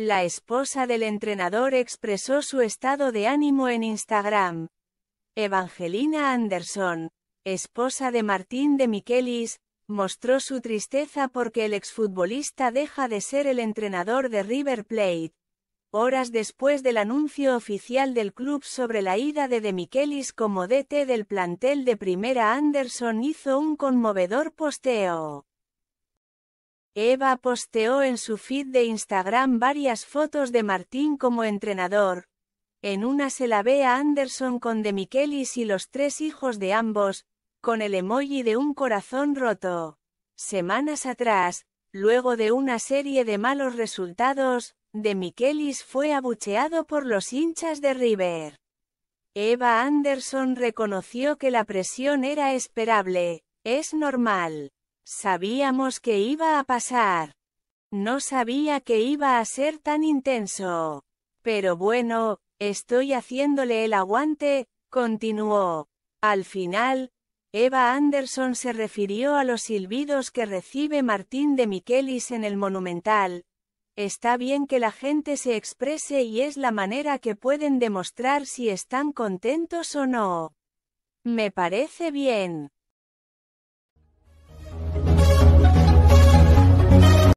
La esposa del entrenador expresó su estado de ánimo en Instagram. Evangelina Anderson, esposa de Martín de Miquelis, mostró su tristeza porque el exfutbolista deja de ser el entrenador de River Plate. Horas después del anuncio oficial del club sobre la ida de De Miquelis como DT del plantel de primera, Anderson hizo un conmovedor posteo. Eva posteó en su feed de Instagram varias fotos de Martín como entrenador. En una se la ve a Anderson con De y los tres hijos de ambos, con el emoji de un corazón roto. Semanas atrás, luego de una serie de malos resultados, De Michelis fue abucheado por los hinchas de River. Eva Anderson reconoció que la presión era esperable, es normal. Sabíamos que iba a pasar. No sabía que iba a ser tan intenso. Pero bueno, estoy haciéndole el aguante, continuó. Al final, Eva Anderson se refirió a los silbidos que recibe Martín de Miquelis en el Monumental. Está bien que la gente se exprese y es la manera que pueden demostrar si están contentos o no. Me parece bien.